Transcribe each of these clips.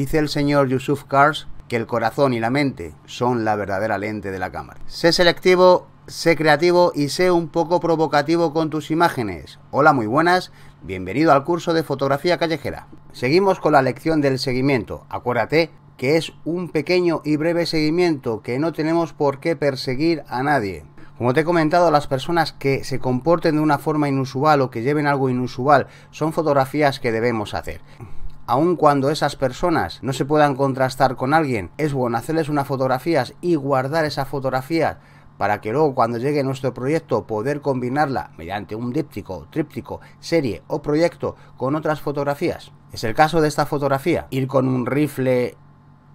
Dice el señor Yusuf Kars que el corazón y la mente son la verdadera lente de la cámara. Sé selectivo, sé creativo y sé un poco provocativo con tus imágenes. Hola, muy buenas. Bienvenido al curso de fotografía callejera. Seguimos con la lección del seguimiento. Acuérdate que es un pequeño y breve seguimiento que no tenemos por qué perseguir a nadie. Como te he comentado, las personas que se comporten de una forma inusual o que lleven algo inusual son fotografías que debemos hacer aun cuando esas personas no se puedan contrastar con alguien, es bueno hacerles unas fotografías y guardar esas fotografías para que luego cuando llegue nuestro proyecto poder combinarla mediante un díptico, tríptico, serie o proyecto con otras fotografías. Es el caso de esta fotografía. Ir con un rifle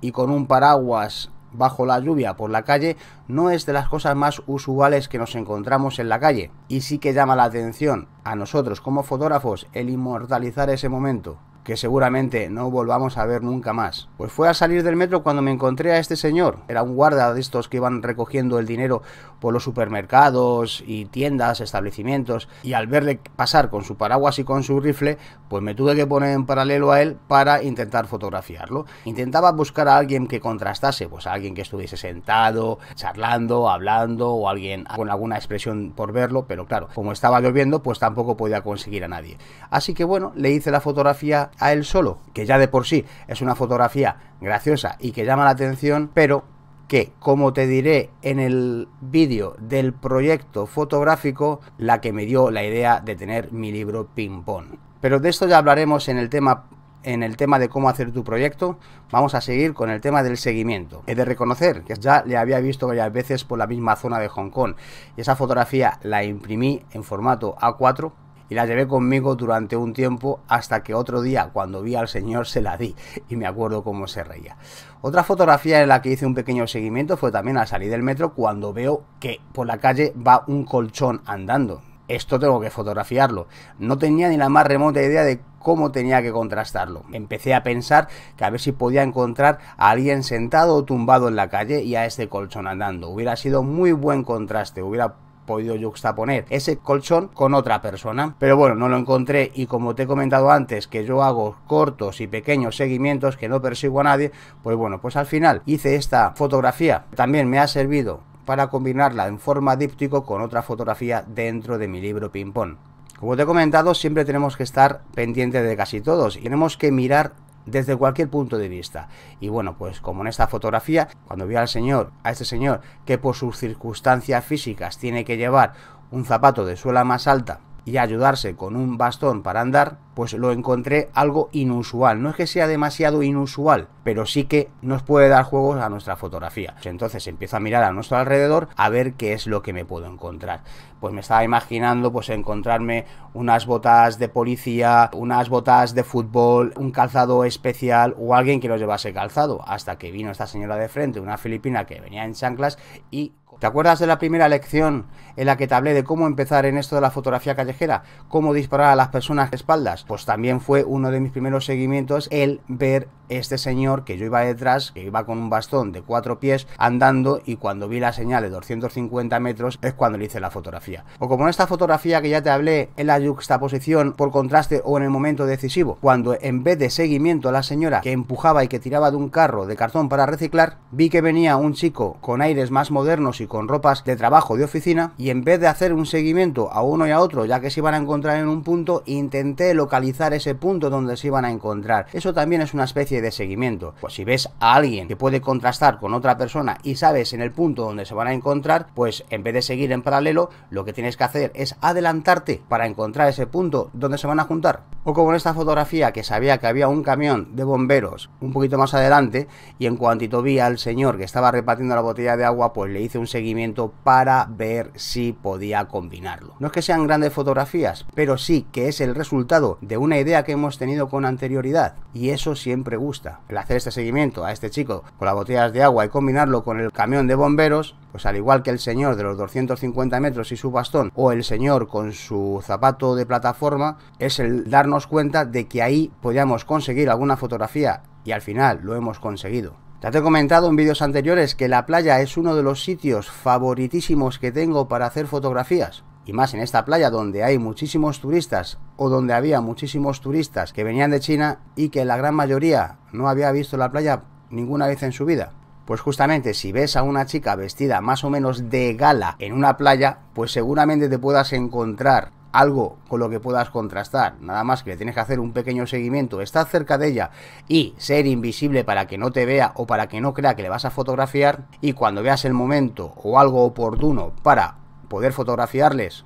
y con un paraguas bajo la lluvia por la calle no es de las cosas más usuales que nos encontramos en la calle y sí que llama la atención a nosotros como fotógrafos el inmortalizar ese momento que seguramente no volvamos a ver nunca más. Pues fue a salir del metro cuando me encontré a este señor. Era un guarda de estos que iban recogiendo el dinero por los supermercados y tiendas, establecimientos, y al verle pasar con su paraguas y con su rifle, pues me tuve que poner en paralelo a él para intentar fotografiarlo. Intentaba buscar a alguien que contrastase, pues a alguien que estuviese sentado, charlando, hablando, o alguien con alguna expresión por verlo, pero claro, como estaba lloviendo, pues tampoco podía conseguir a nadie. Así que bueno, le hice la fotografía a él solo, que ya de por sí es una fotografía graciosa y que llama la atención, pero que, como te diré en el vídeo del proyecto fotográfico, la que me dio la idea de tener mi libro Ping Pong. Pero de esto ya hablaremos en el tema en el tema de cómo hacer tu proyecto, vamos a seguir con el tema del seguimiento. He de reconocer que ya le había visto varias veces por la misma zona de Hong Kong y esa fotografía la imprimí en formato A4 y la llevé conmigo durante un tiempo hasta que otro día cuando vi al señor se la di y me acuerdo cómo se reía. Otra fotografía en la que hice un pequeño seguimiento fue también al salir del metro cuando veo que por la calle va un colchón andando. Esto tengo que fotografiarlo. No tenía ni la más remota idea de cómo tenía que contrastarlo. Empecé a pensar que a ver si podía encontrar a alguien sentado o tumbado en la calle y a este colchón andando. Hubiera sido muy buen contraste, hubiera podido juxtaponer ese colchón con otra persona. Pero bueno, no lo encontré y como te he comentado antes que yo hago cortos y pequeños seguimientos que no persigo a nadie, pues bueno, pues al final hice esta fotografía. También me ha servido para combinarla en forma díptico con otra fotografía dentro de mi libro ping pong. Como te he comentado, siempre tenemos que estar pendientes de casi todos y tenemos que mirar desde cualquier punto de vista. Y bueno, pues como en esta fotografía, cuando vi al señor, a este señor, que por sus circunstancias físicas tiene que llevar un zapato de suela más alta y ayudarse con un bastón para andar, pues lo encontré algo inusual. No es que sea demasiado inusual, pero sí que nos puede dar juegos a nuestra fotografía. Entonces empiezo a mirar a nuestro alrededor a ver qué es lo que me puedo encontrar. Pues me estaba imaginando pues encontrarme unas botas de policía, unas botas de fútbol, un calzado especial o alguien que nos llevase calzado. Hasta que vino esta señora de frente, una filipina que venía en chanclas y ¿Te acuerdas de la primera lección en la que te hablé de cómo empezar en esto de la fotografía callejera? ¿Cómo disparar a las personas de espaldas? Pues también fue uno de mis primeros seguimientos el ver este señor que yo iba detrás, que iba con un bastón de cuatro pies andando y cuando vi la señal de 250 metros es cuando le hice la fotografía. O como en esta fotografía que ya te hablé en la juxtaposición por contraste o en el momento decisivo, cuando en vez de seguimiento a la señora que empujaba y que tiraba de un carro de cartón para reciclar, vi que venía un chico con aires más modernos y con ropas de trabajo de oficina y en vez de hacer un seguimiento a uno y a otro ya que se iban a encontrar en un punto, intenté localizar ese punto donde se iban a encontrar. Eso también es una especie de seguimiento. Pues si ves a alguien que puede contrastar con otra persona y sabes en el punto donde se van a encontrar, pues en vez de seguir en paralelo, lo que tienes que hacer es adelantarte para encontrar ese punto donde se van a juntar. O como en esta fotografía que sabía que había un camión de bomberos un poquito más adelante y en cuantito vi al señor que estaba repartiendo la botella de agua, pues le hice un seguimiento para ver si podía combinarlo. No es que sean grandes fotografías, pero sí que es el resultado de una idea que hemos tenido con anterioridad y eso siempre gusta. El hacer este seguimiento a este chico con las botellas de agua y combinarlo con el camión de bomberos, pues al igual que el señor de los 250 metros y su bastón o el señor con su zapato de plataforma, es el darnos cuenta de que ahí podíamos conseguir alguna fotografía y al final lo hemos conseguido. Ya te he comentado en vídeos anteriores que la playa es uno de los sitios favoritísimos que tengo para hacer fotografías. Y más en esta playa donde hay muchísimos turistas o donde había muchísimos turistas que venían de China y que la gran mayoría no había visto la playa ninguna vez en su vida. Pues justamente si ves a una chica vestida más o menos de gala en una playa, pues seguramente te puedas encontrar algo con lo que puedas contrastar, nada más que le tienes que hacer un pequeño seguimiento, estar cerca de ella y ser invisible para que no te vea o para que no crea que le vas a fotografiar y cuando veas el momento o algo oportuno para poder fotografiarles,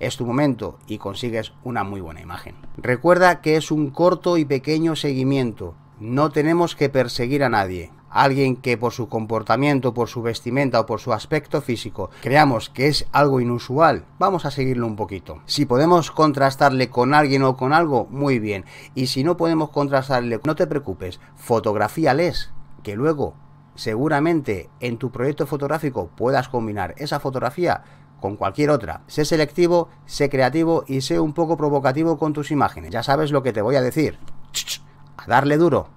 es tu momento y consigues una muy buena imagen. Recuerda que es un corto y pequeño seguimiento, no tenemos que perseguir a nadie alguien que por su comportamiento, por su vestimenta o por su aspecto físico creamos que es algo inusual, vamos a seguirlo un poquito. Si podemos contrastarle con alguien o con algo, muy bien. Y si no podemos contrastarle, no te preocupes, fotografíales, que luego seguramente en tu proyecto fotográfico puedas combinar esa fotografía con cualquier otra. Sé selectivo, sé creativo y sé un poco provocativo con tus imágenes. Ya sabes lo que te voy a decir. A darle duro.